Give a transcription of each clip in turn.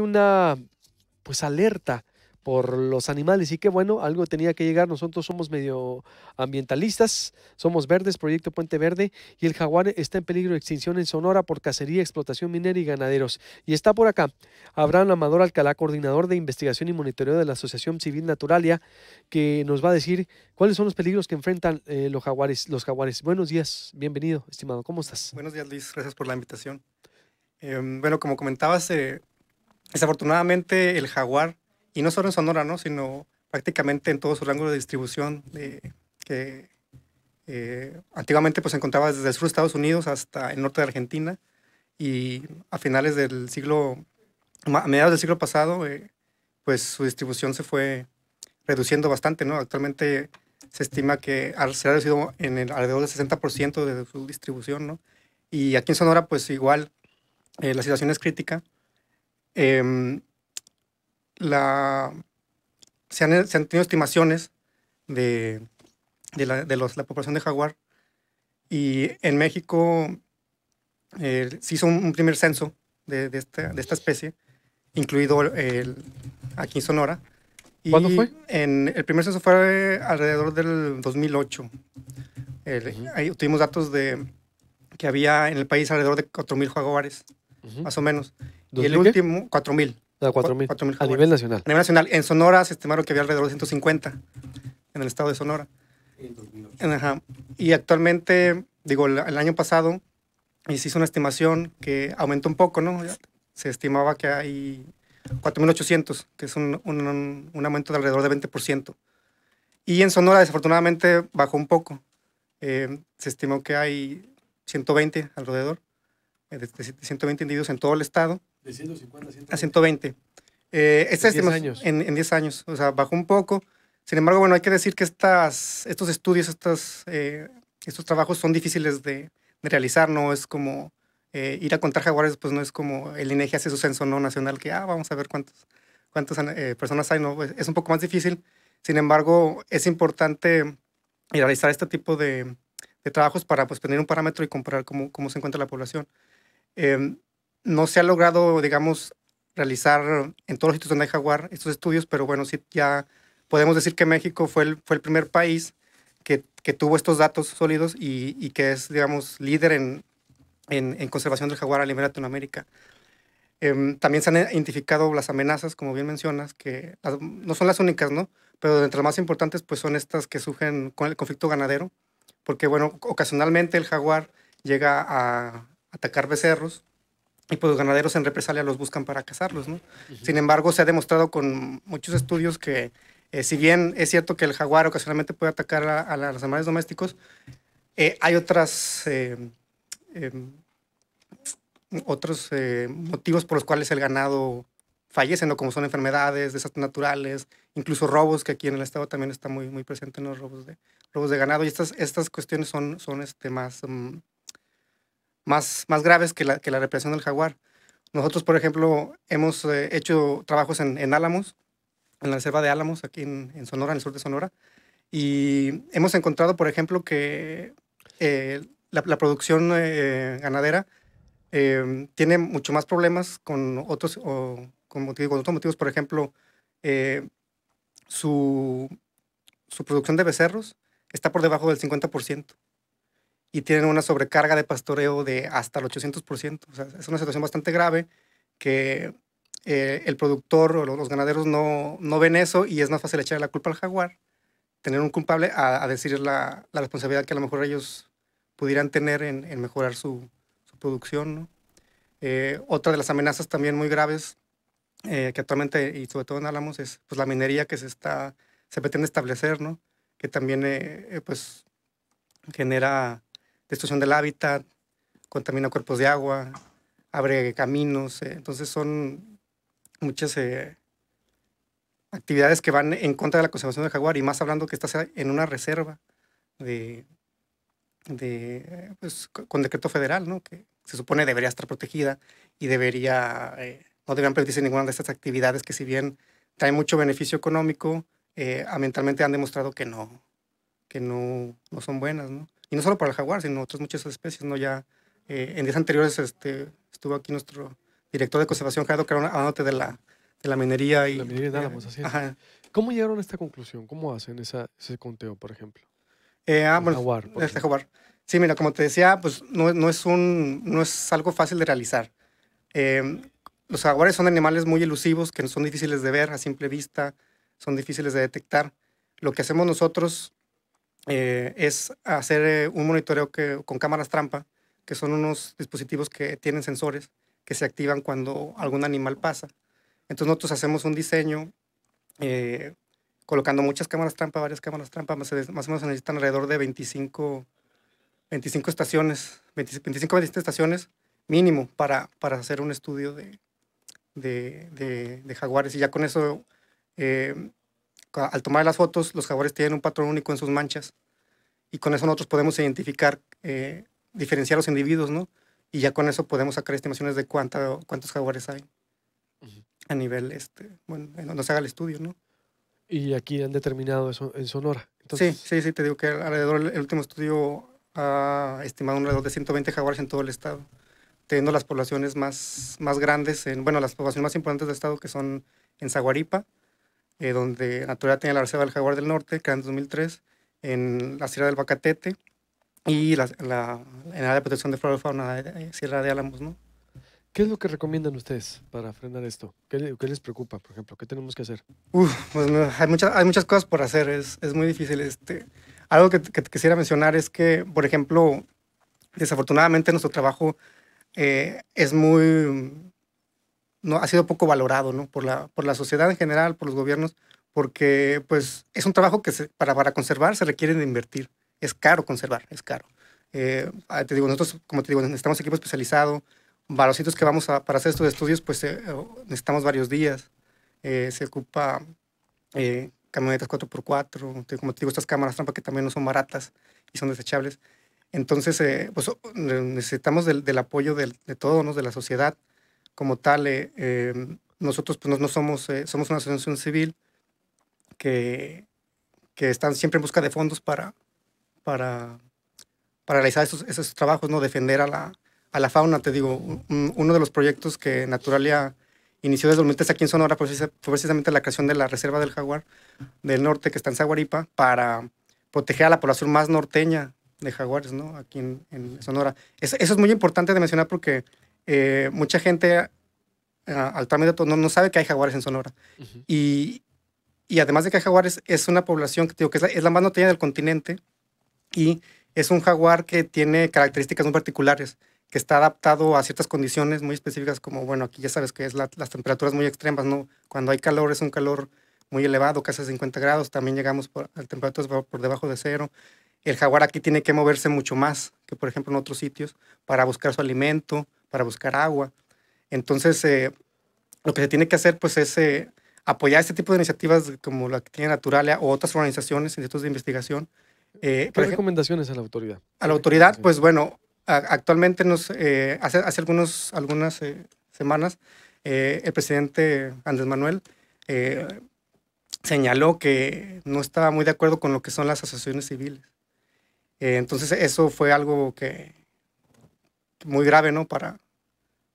una pues alerta por los animales y que bueno, algo tenía que llegar. Nosotros somos medio ambientalistas, somos verdes, Proyecto Puente Verde, y el jaguar está en peligro de extinción en Sonora por cacería, explotación minera y ganaderos. Y está por acá Abraham Amador Alcalá, coordinador de investigación y monitoreo de la Asociación Civil Naturalia, que nos va a decir cuáles son los peligros que enfrentan eh, los, jaguares, los jaguares. Buenos días, bienvenido, estimado, ¿cómo estás? Buenos días, Luis, gracias por la invitación. Em, bueno, como comentabas, eh, Desafortunadamente, el jaguar, y no solo en Sonora, sino prácticamente en todo su rango de distribución, de, que eh, antiguamente pues, se encontraba desde el sur de Estados Unidos hasta el norte de Argentina, y a finales del siglo, a mediados del siglo pasado, eh, pues su distribución se fue reduciendo bastante, ¿no? Actualmente se estima que se ha reducido en el, alrededor del 60% de su distribución, ¿no? Y aquí en Sonora, pues igual, eh, la situación es crítica Em, la, se, han, se, han, tenido estimaciones de, de, la, de los, la, población de jaguar y en México eh, se hizo un, primer censo de, de esta, esta, especie, incluido el, aquí en Sonora. Y ¿Cuándo fue? En, el primer censo fue alrededor del 2008. Ahí tuvimos datos de que había en el país alrededor de 4.000 jaguares, más o menos y el último, 4000. Ah, A nivel nacional. A nivel nacional. En Sonora se estimaron que había alrededor de 150 en el estado de Sonora. Ajá. Y actualmente, digo, el, año pasado se hizo una estimación que aumentó un poco, ¿no? Se estimaba que hay 4.800, que es un, un, aumento de alrededor de 20%. Y en Sonora, desafortunadamente, bajó un poco. Eh, se estimó que hay 120 alrededor, eh, de 120 individuos en todo el estado. De 150 a 120. Eh, este en 10 años. En, 10 años. O sea, bajó un poco. Sin embargo, bueno, hay que decir que estas, estos estudios, estas, eh, estos trabajos son difíciles de, de realizar. No es como eh, ir a contar jaguares, pues no es como el INEGI e hace su censo no nacional, que ah, vamos a ver cuántos, cuántas personas hay. No, pues es un poco más difícil. Sin embargo, es importante realizar este tipo de, de trabajos para pues, tener un parámetro y comparar cómo, cómo se encuentra la población. Eh, no se ha logrado, digamos, realizar en todos los sitios donde hay jaguar estos estudios, pero bueno, sí ya podemos decir que México fue el, fue el primer país que, tuvo estos datos sólidos y, que es, digamos, líder en, conservación del jaguar a nivel Latinoamérica. Em, también se han identificado las amenazas, como bien mencionas, que no son las únicas, ¿no? Pero entre las más importantes, pues son estas que surgen con el conflicto ganadero, porque, bueno, ocasionalmente el jaguar llega a atacar becerros y pues los ganaderos en represalia los buscan para cazarlos, ¿no? Sin embargo, se ha demostrado con muchos estudios que eh, si bien es cierto que el jaguar ocasionalmente puede atacar a, los animales domésticos, eh, hay otras, eh, em, otros motivos por los cuales el ganado fallece, ¿no? como son enfermedades, desastres naturales, incluso robos, que aquí en el estado también está muy, muy presente en los robos de, robos de ganado. Y estas, estas cuestiones son, son este, más mm, más, más graves que la, que la represión del jaguar. Nosotros, por ejemplo, hemos eh, hecho trabajos en, en, Álamos, en la reserva de Álamos, aquí en, en, Sonora, en el sur de Sonora, y hemos encontrado, por ejemplo, que eh, la, la, producción eh, ganadera tiene mucho más problemas con otros, o, con, motivos, otros motivos, por ejemplo, su, su producción de becerros está por debajo del 50% y tienen una sobrecarga de pastoreo de hasta el 800%. O sea, es una situación bastante grave que eh, el productor o los ganaderos no, no, ven eso y es más fácil echarle la culpa al jaguar, tener un culpable a, decir la, la, responsabilidad que a lo mejor ellos pudieran tener en, en mejorar su, producción. ¿no? Eh, otra de las amenazas también muy graves eh, que actualmente y sobre todo en Álamos es pues, la minería que se, está, se pretende establecer, ¿no? que también pues, genera destrucción del hábitat, contamina cuerpos de agua, abre caminos. Eh, entonces son muchas eh, actividades que van en contra de la conservación del jaguar y más hablando que está en una reserva de, pues, con decreto federal, ¿no? Que se supone debería estar protegida y debería eh, no deberían permitirse ninguna de estas actividades que si bien traen mucho beneficio económico, ambientalmente han demostrado que no, que no, no son buenas, ¿no? y no solo para el jaguar, sino otras muchas especies, ¿no? Ya eh, en días anteriores este, estuvo aquí nuestro director de conservación, Jado Carona, hablándote de la, de la minería. Y, la minería ¿Cómo llegaron a esta conclusión? ¿Cómo hacen ese conteo, por ejemplo? Eh, ah, el jaguar, este jaguar. Sí, mira, como te decía, pues no, no es, un, no es algo fácil de realizar. Em, los jaguares son animales muy elusivos, que son difíciles de ver a simple vista, son difíciles de detectar. Lo que hacemos nosotros eh, es hacer eh, un monitoreo que, con cámaras trampa, que son unos dispositivos que tienen sensores que se activan cuando algún animal pasa. Entonces nosotros hacemos un diseño eh, colocando muchas cámaras trampa, varias cámaras trampa, más, o menos se necesitan alrededor de 25, 25 estaciones, 25 27 estaciones mínimo para, para hacer un estudio de, de, de, jaguares. Y ya con eso al tomar las fotos, los jaguares tienen un patrón único en sus manchas y con eso nosotros podemos identificar, eh, diferenciar los individuos, ¿no? Y ya con eso podemos sacar estimaciones de cuánta, cuántos jaguares hay a nivel, este, bueno, en donde se haga el estudio, ¿no? Y aquí han determinado eso en Sonora. Entonces... Sí, sí, sí, te digo que alrededor el último estudio ha estimado un alrededor de 120 jaguares en todo el estado, teniendo las poblaciones más, más grandes, en, bueno, las poblaciones más importantes del estado que son en Zaguaripa, eh, donde natural tiene la reserva del jaguar del norte, creada en 2003, en la Sierra del Bacatete y la, la en área de protección de flora y fauna de eh, Sierra de Álamos, ¿no? ¿Qué es lo que recomiendan ustedes para frenar esto? ¿Qué, les preocupa, por ejemplo? ¿Qué tenemos que hacer? Pues hay, muchas, hay muchas cosas por hacer, es, es muy difícil. Este, algo que, quisiera mencionar es que, por ejemplo, desafortunadamente nuestro trabajo eh, es muy no, ha sido poco valorado ¿no? por, la, por la sociedad en general, por los gobiernos, porque pues, es un trabajo que para, para conservar se requiere de invertir. Es caro conservar, es caro. Eh, ah, te digo, nosotros, como te digo, necesitamos equipo especializado. Para que vamos a, para hacer estos estudios, pues eh, oh, necesitamos varios días. Eh, se ocupa camionetas 4x4, como te digo, estas cámaras trampa que también no son baratas y son desechables. Entonces, pues, oh, necesitamos del, apoyo de, de todos, ¿no? de la sociedad como tal, eh, em, nosotros pues no, somos, eh, somos una asociación civil que, que están siempre en busca de fondos para, para, para realizar esos, trabajos, ¿no? Defender a la, a la fauna. Te digo, uno de los proyectos que Naturalia inició desde 2003 aquí en Sonora fue precisamente la creación de la Reserva del Jaguar del Norte, que está en Zaguaripa, para proteger a la población más norteña de jaguares, ¿no? Aquí en, en Sonora. eso es muy importante de mencionar porque eh, mucha gente ah, al trámite no, no sabe que hay jaguares en Sonora. y, y, además de que hay jaguares, es una población que, digo, que es, la, más notoria del continente y es un jaguar que tiene características muy particulares, que está adaptado a ciertas condiciones muy específicas, como, bueno, aquí ya sabes que es las temperaturas muy extremas, ¿no? Cuando hay calor es un calor muy elevado, casi 50 grados, también llegamos por, a temperaturas por, por debajo de cero. El jaguar aquí tiene que moverse mucho más que, por ejemplo, en otros sitios para buscar su alimento, para buscar agua. Entonces, eh, lo que se tiene que hacer pues es eh, apoyar este tipo de iniciativas como la que tiene Naturalia o otras organizaciones, institutos de investigación. Eh, ¿Qué recomendaciones a la autoridad? A la autoridad, pues bueno, actualmente nos, eh, hace, hace, algunos, algunas semanas el presidente Andrés Manuel señaló que no estaba muy de acuerdo con lo que son las asociaciones civiles. entonces eso fue algo que, muy grave, ¿no? Para,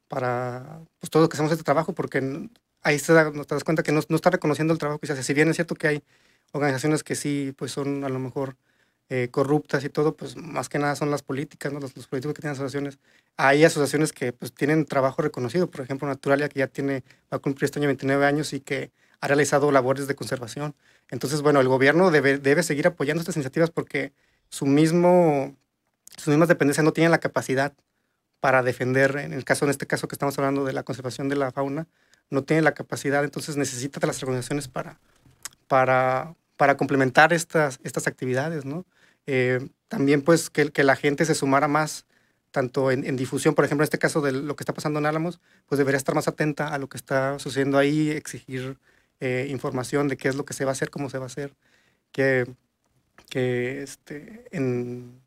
para pues, todo que hacemos este trabajo, porque ahí te, das cuenta que no, no, está reconociendo el trabajo que se hace. Si bien es cierto que hay organizaciones que sí, pues son a lo mejor eh, corruptas y todo, pues más que nada son las políticas, ¿no? Los, los, políticos que tienen asociaciones. Hay asociaciones que pues tienen trabajo reconocido, por ejemplo, Naturalia, que ya tiene, va a cumplir este año 29 años y que ha realizado labores de conservación. Entonces, bueno, el gobierno debe, debe seguir apoyando estas iniciativas porque su mismo, sus mismas dependencias no tienen la capacidad para defender, en el caso, en este caso que estamos hablando de la conservación de la fauna, no tiene la capacidad, entonces necesita de las organizaciones para, para, para complementar estas, estas actividades, ¿no? Eh, también pues que, que, la gente se sumara más, tanto en, difusión, por ejemplo, en este caso de lo que está pasando en Álamos, pues debería estar más atenta a lo que está sucediendo ahí, exigir eh, información de qué es lo que se va a hacer, cómo se va a hacer, que, que este, en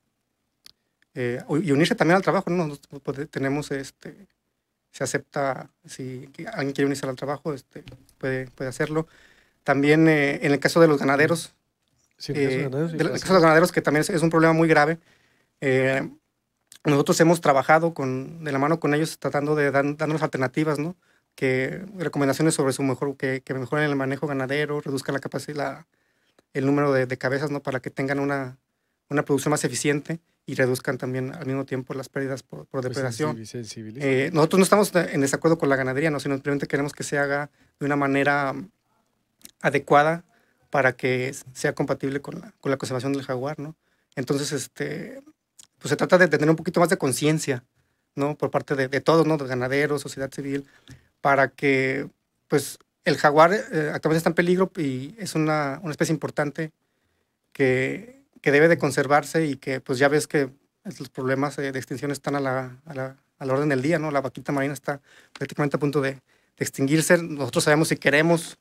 eh, y unirse también al trabajo, ¿no? Pues, pues, tenemos, este, se acepta, si alguien quiere unirse al trabajo, este, puede, puede hacerlo. También eh, en el caso de los ganaderos, en el caso eh, los ganaderos, que también es, un problema muy grave, nosotros hemos trabajado con, de la mano con ellos, tratando de darnos alternativas, ¿no? Que, recomendaciones sobre su mejor, que, mejoren el manejo ganadero, reduzcan la capacidad, la, el número de, de, cabezas, ¿no? Para que tengan una, una producción más eficiente y reduzcan también al mismo tiempo las pérdidas por, pues, depredación. Eh, nosotros no estamos en desacuerdo con la ganadería, no, sino simplemente queremos que se haga de una manera adecuada para que sea compatible con la, conservación del jaguar, ¿no? Entonces, este, pues se trata de tener un poquito más de conciencia, ¿no? Por parte de, todos, ¿no? De ganaderos, sociedad civil, para que, pues, el jaguar eh, actualmente está en peligro y es una, una especie importante que que debe de conservarse y que pues ya ves que los problemas eh, de extinción están a la, a la, orden del día, ¿no? La vaquita marina está prácticamente a punto de, extinguirse. Nosotros sabemos si queremos,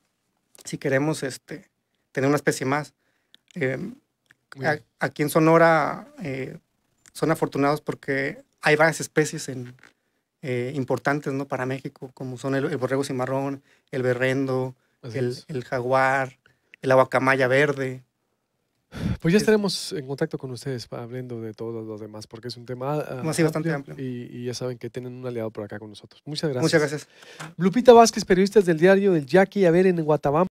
si queremos este, tener una especie más. Em, a, aquí en Sonora eh, son afortunados porque hay varias especies en, eh, importantes ¿no? para México, como son el, borrego cimarrón, el berrendo, el, el, jaguar, el aguacamaya verde. Pues ya estaremos en contacto con ustedes hablando de todos los demás, porque es un tema ah, bastante amplio. Y, ya saben que tienen un aliado por acá con nosotros. Muchas gracias. Muchas gracias. Lupita Vázquez, periodista del diario del Jackie, a ver en Guatabamba.